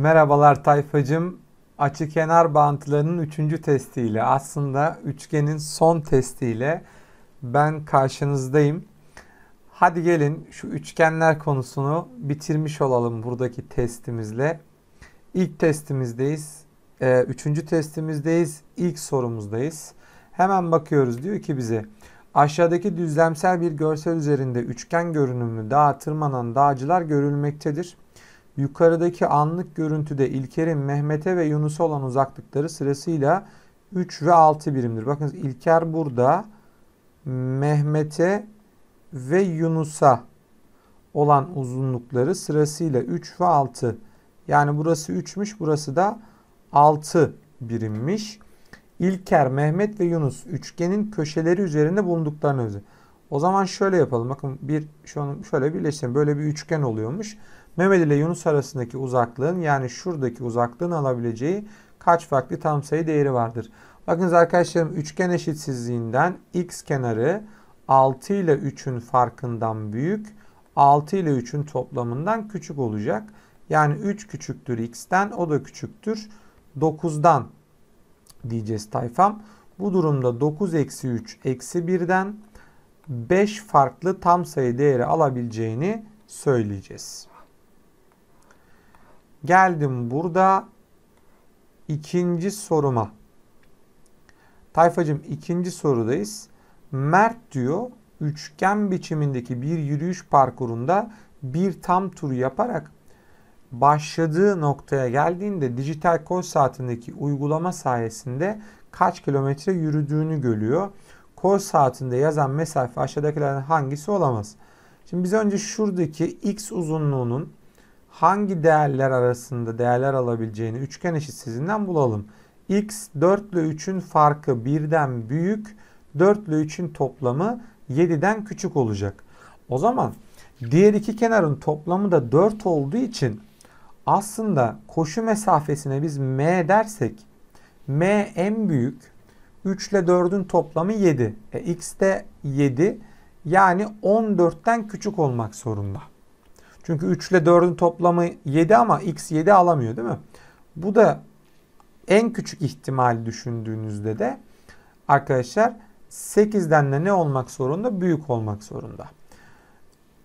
Merhabalar Tayfacım. Açı kenar bağıntılarının üçüncü testiyle aslında üçgenin son testiyle ben karşınızdayım. Hadi gelin şu üçgenler konusunu bitirmiş olalım buradaki testimizle. İlk testimizdeyiz. Ee, üçüncü testimizdeyiz. İlk sorumuzdayız. Hemen bakıyoruz. Diyor ki bize aşağıdaki düzlemsel bir görsel üzerinde üçgen görünümlü dağa tırmanan dağcılar görülmektedir yukarıdaki anlık görüntüde İlker'in Mehmet'e ve Yunus'a olan uzaklıkları sırasıyla 3 ve 6 birimdir. Bakınız İlker burada Mehmet'e ve Yunus'a olan uzunlukları sırasıyla 3 ve 6. Yani burası 3'müş, burası da 6 birimmiş. İlker, Mehmet ve Yunus üçgenin köşeleri üzerinde bulunduklarını özellikle. O zaman şöyle yapalım. Bakın bir şunu şöyle birleştirelim. Böyle bir üçgen oluyormuş. Mehmet ile Yunus arasındaki uzaklığın yani şuradaki uzaklığın alabileceği kaç farklı tam sayı değeri vardır? Bakınız arkadaşlarım üçgen eşitsizliğinden x kenarı 6 ile 3'ün farkından büyük, 6 ile 3'ün toplamından küçük olacak. Yani 3 küçüktür x'ten, o da küçüktür 9'dan diyeceğiz tayfam. Bu durumda 9 eksi 3 eksi 1'den 5 farklı tam sayı değeri alabileceğini söyleyeceğiz. Geldim burada ikinci soruma. Tayfacım ikinci sorudayız. Mert diyor üçgen biçimindeki bir yürüyüş parkurunda bir tam tur yaparak başladığı noktaya geldiğinde dijital koş saatindeki uygulama sayesinde kaç kilometre yürüdüğünü görüyor koç saatinde yazan mesafe aşağıdakilerden hangisi olamaz? Şimdi biz önce şuradaki x uzunluğunun hangi değerler arasında değerler alabileceğini üçgen eşitsizliğinden bulalım. x 4 ile 3'ün farkı 1'den büyük, 4 ile 3'ün toplamı 7'den küçük olacak. O zaman diğer iki kenarın toplamı da 4 olduğu için aslında koşu mesafesine biz m dersek m en büyük 3 ile 4'ün toplamı 7. E, x de 7. Yani 14'ten küçük olmak zorunda. Çünkü 3 ile 4'ün toplamı 7 ama x 7 alamıyor değil mi? Bu da en küçük ihtimali düşündüğünüzde de arkadaşlar 8'den de ne olmak zorunda? Büyük olmak zorunda.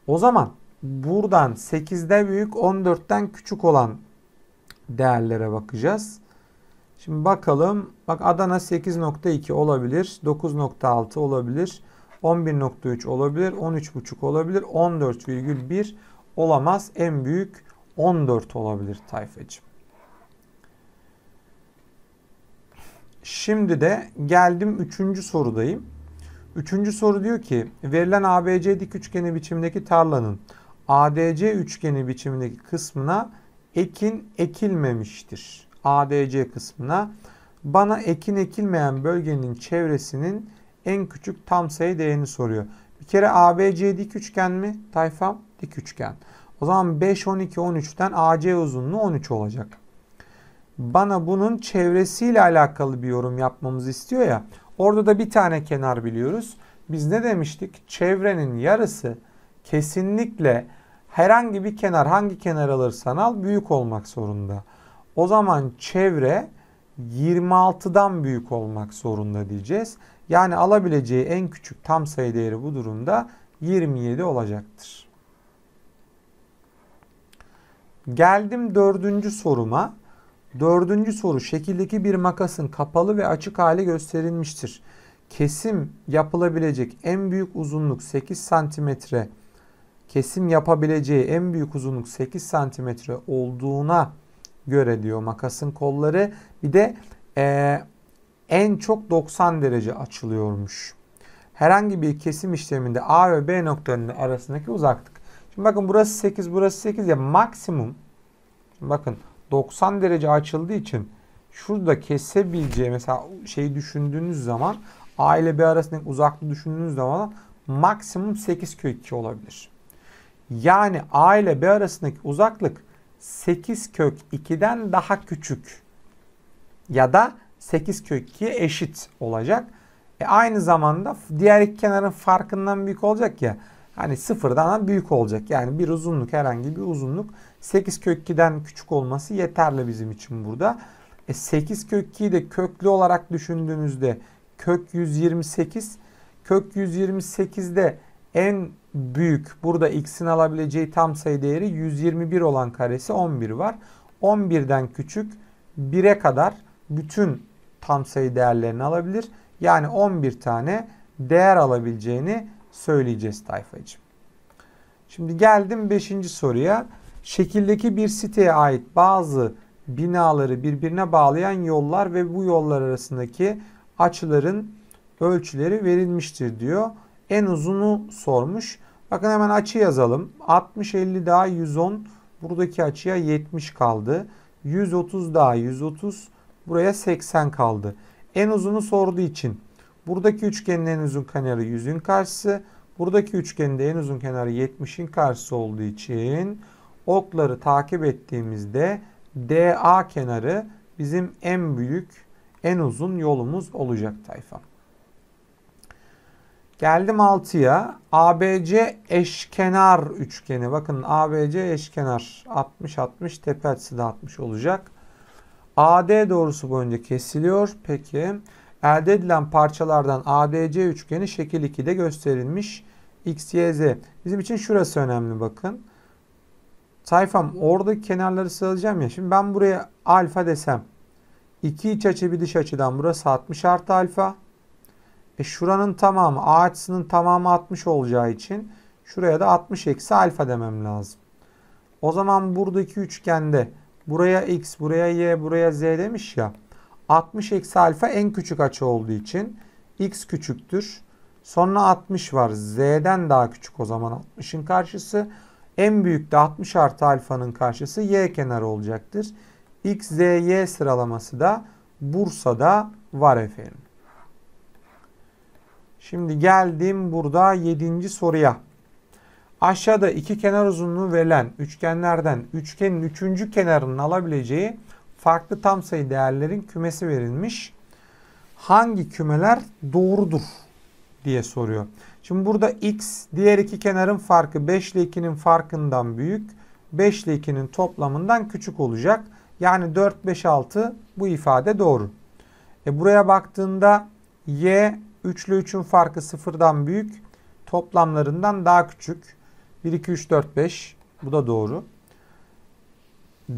O zaman buradan 8'de büyük 14'ten küçük olan değerlere bakacağız. Şimdi bakalım. Bak Adana 8.2 olabilir. 9.6 olabilir. 11.3 olabilir. 13.5 olabilir. 14.1 olamaz. En büyük 14 olabilir tayfacım. Şimdi de geldim 3. sorudayım. 3. soru diyor ki verilen ABC dik üçgeni biçimindeki tarlanın ADC üçgeni biçimindeki kısmına ekin ekilmemiştir. ADC kısmına. Bana ekin ekilmeyen bölgenin çevresinin en küçük tam sayı değerini soruyor. Bir kere ABC dik üçgen mi? Tayfam dik üçgen. O zaman 5, 12, 13'ten AC uzunluğu 13 olacak. Bana bunun çevresiyle alakalı bir yorum yapmamızı istiyor ya. Orada da bir tane kenar biliyoruz. Biz ne demiştik? Çevrenin yarısı kesinlikle herhangi bir kenar hangi kenar alırsan al büyük olmak zorunda. O zaman çevre 26'dan büyük olmak zorunda diyeceğiz. Yani alabileceği en küçük tam sayı değeri bu durumda 27 olacaktır. Geldim dördüncü soruma. Dördüncü soru şekildeki bir makasın kapalı ve açık hali gösterilmiştir. Kesim yapılabilecek en büyük uzunluk 8 santimetre. Kesim yapabileceği en büyük uzunluk 8 santimetre olduğuna göre diyor makasın kolları. Bir de e, en çok 90 derece açılıyormuş. Herhangi bir kesim işleminde A ve B noktalarının arasındaki uzaklık. Şimdi bakın burası 8 burası 8 ya maksimum. Şimdi bakın 90 derece açıldığı için şurada kesebileceği mesela şeyi düşündüğünüz zaman A ile B arasındaki uzaklığı düşündüğünüz zaman maksimum 8 kök 2 olabilir. Yani A ile B arasındaki uzaklık 8 kök 2'den daha küçük ya da 8 kök 2'ye eşit olacak. E aynı zamanda diğer iki kenarın farkından büyük olacak ya. Hani sıfırdan büyük olacak. Yani bir uzunluk herhangi bir uzunluk 8 kök 2'den küçük olması yeterli bizim için burada. E 8 kök 2'yi de köklü olarak düşündüğümüzde kök 128 kök 128'de en büyük. Burada x'in alabileceği tam sayı değeri 121 olan karesi 11 var. 11'den küçük 1'e kadar bütün tam sayı değerlerini alabilir. Yani 11 tane değer alabileceğini söyleyeceğiz tayfacığım. Şimdi geldim 5. soruya. Şekildeki bir siteye ait bazı binaları birbirine bağlayan yollar ve bu yollar arasındaki açıların ölçüleri verilmiştir diyor en uzunu sormuş. Bakın hemen açı yazalım. 60 50 daha 110 buradaki açıya 70 kaldı. 130 daha 130 buraya 80 kaldı. En uzunu sorduğu için buradaki üçgenin en uzun kenarı 100'ün karşısı. Buradaki üçgenin de en uzun kenarı 70'in karşısı olduğu için okları takip ettiğimizde DA kenarı bizim en büyük en uzun yolumuz olacak tayfam. Geldim 6'ya. ABC eşkenar üçgeni. Bakın ABC eşkenar. 60-60 tepe açısı da 60 olacak. AD doğrusu boyunca kesiliyor. Peki elde edilen parçalardan ADC üçgeni şekil 2'de gösterilmiş. X, Y, Z. Bizim için şurası önemli bakın. Sayfam oradaki kenarları sıralayacağım ya. Şimdi ben buraya alfa desem. 2 iç açı bir dış açıdan burası 60 artı alfa. E şuranın tamamı A açısının tamamı 60 olacağı için şuraya da 60 eksi alfa demem lazım. O zaman buradaki üçgende buraya x, buraya y, buraya z demiş ya. 60 eksi alfa en küçük açı olduğu için x küçüktür. Sonra 60 var. Z'den daha küçük o zaman 60'ın karşısı. En büyük de 60 artı alfanın karşısı y kenarı olacaktır. X, Z, Y sıralaması da Bursa'da var efendim. Şimdi geldim burada 7. soruya. Aşağıda iki kenar uzunluğu verilen üçgenlerden üçgenin üçüncü kenarının alabileceği farklı tam sayı değerlerin kümesi verilmiş. Hangi kümeler doğrudur diye soruyor. Şimdi burada x diğer iki kenarın farkı 5 ile 2'nin farkından büyük. 5 ile 2'nin toplamından küçük olacak. Yani 4, 5, 6 bu ifade doğru. E buraya baktığında y Üçlü üçün farkı sıfırdan büyük. Toplamlarından daha küçük. 1, 2, 3, 4, 5. Bu da doğru.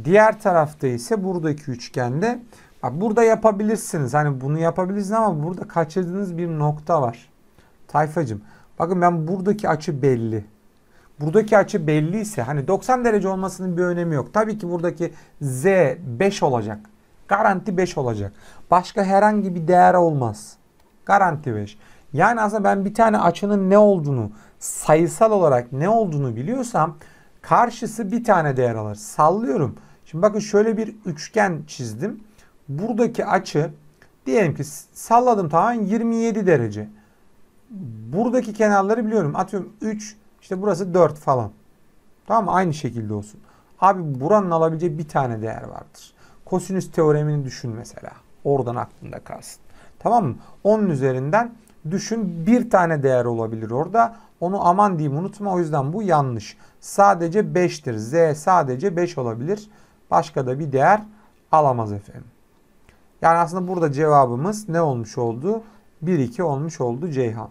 Diğer tarafta ise buradaki üçgende burada yapabilirsiniz. Hani bunu yapabilirsiniz ama burada kaçırdığınız bir nokta var. Tayfacım bakın ben buradaki açı belli. Buradaki açı belli ise hani 90 derece olmasının bir önemi yok. Tabii ki buradaki Z 5 olacak. Garanti 5 olacak. Başka herhangi bir değer olmaz. Garanti 5. Yani aslında ben bir tane açının ne olduğunu sayısal olarak ne olduğunu biliyorsam karşısı bir tane değer alır. Sallıyorum. Şimdi bakın şöyle bir üçgen çizdim. Buradaki açı diyelim ki salladım tamamen 27 derece. Buradaki kenarları biliyorum. Atıyorum 3 işte burası 4 falan. Tamam mı? Aynı şekilde olsun. Abi buranın alabileceği bir tane değer vardır. Kosinüs teoremini düşün mesela. Oradan aklında kalsın. Tamam mı? Onun üzerinden düşün bir tane değer olabilir orada. Onu aman diyeyim unutma o yüzden bu yanlış. Sadece 5'tir. Z sadece 5 olabilir. Başka da bir değer alamaz efendim. Yani aslında burada cevabımız ne olmuş oldu? 1-2 olmuş oldu Ceyhan.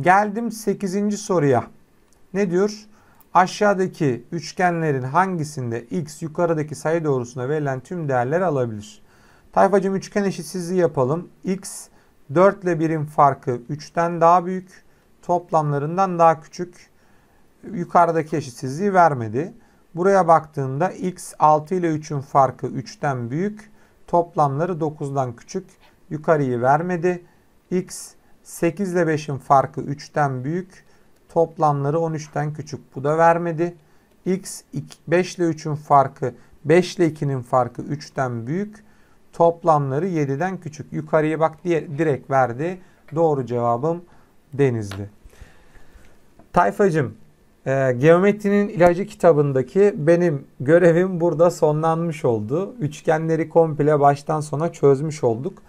Geldim 8. soruya. Ne diyor? Aşağıdaki üçgenlerin hangisinde x yukarıdaki sayı doğrusuna verilen tüm değerleri alabilir? Tayfacım üçgen eşitsizliği yapalım. X 4 ile 1'in farkı 3'ten daha büyük. Toplamlarından daha küçük. Yukarıdaki eşitsizliği vermedi. Buraya baktığında x 6 ile 3'ün farkı 3'ten büyük. Toplamları 9'dan küçük. Yukarıyı vermedi. x 8 ile 5'in farkı 3'ten büyük. Toplamları 13'ten küçük. Bu da vermedi. x 5 ile 3'ün farkı 5 ile 2'nin farkı 3'ten büyük. Toplamları 7'den küçük. Yukarıya bak diye direkt verdi. Doğru cevabım Denizli. Tayfacım, e, geometrinin ilacı kitabındaki benim görevim burada sonlanmış oldu. Üçgenleri komple baştan sona çözmüş olduk.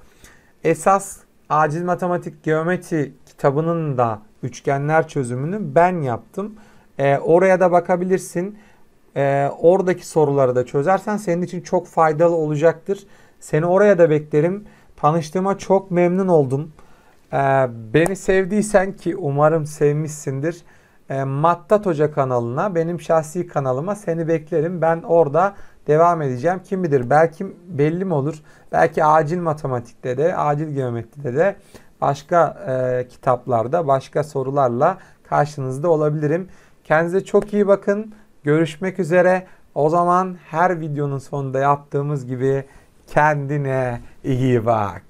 Esas acil matematik geometri kitabının da üçgenler çözümünü ben yaptım. E, oraya da bakabilirsin. E, oradaki soruları da çözersen senin için çok faydalı olacaktır. Seni oraya da beklerim. Tanıştığıma çok memnun oldum. Ee, beni sevdiysen ki umarım sevmişsindir. E, Mattat Hoca kanalına, benim şahsi kanalıma seni beklerim. Ben orada devam edeceğim. Kim bilir belki belli mi olur? Belki acil matematikte de, acil geometride de başka e, kitaplarda, başka sorularla karşınızda olabilirim. Kendinize çok iyi bakın. Görüşmek üzere. O zaman her videonun sonunda yaptığımız gibi Kendine iyi bak.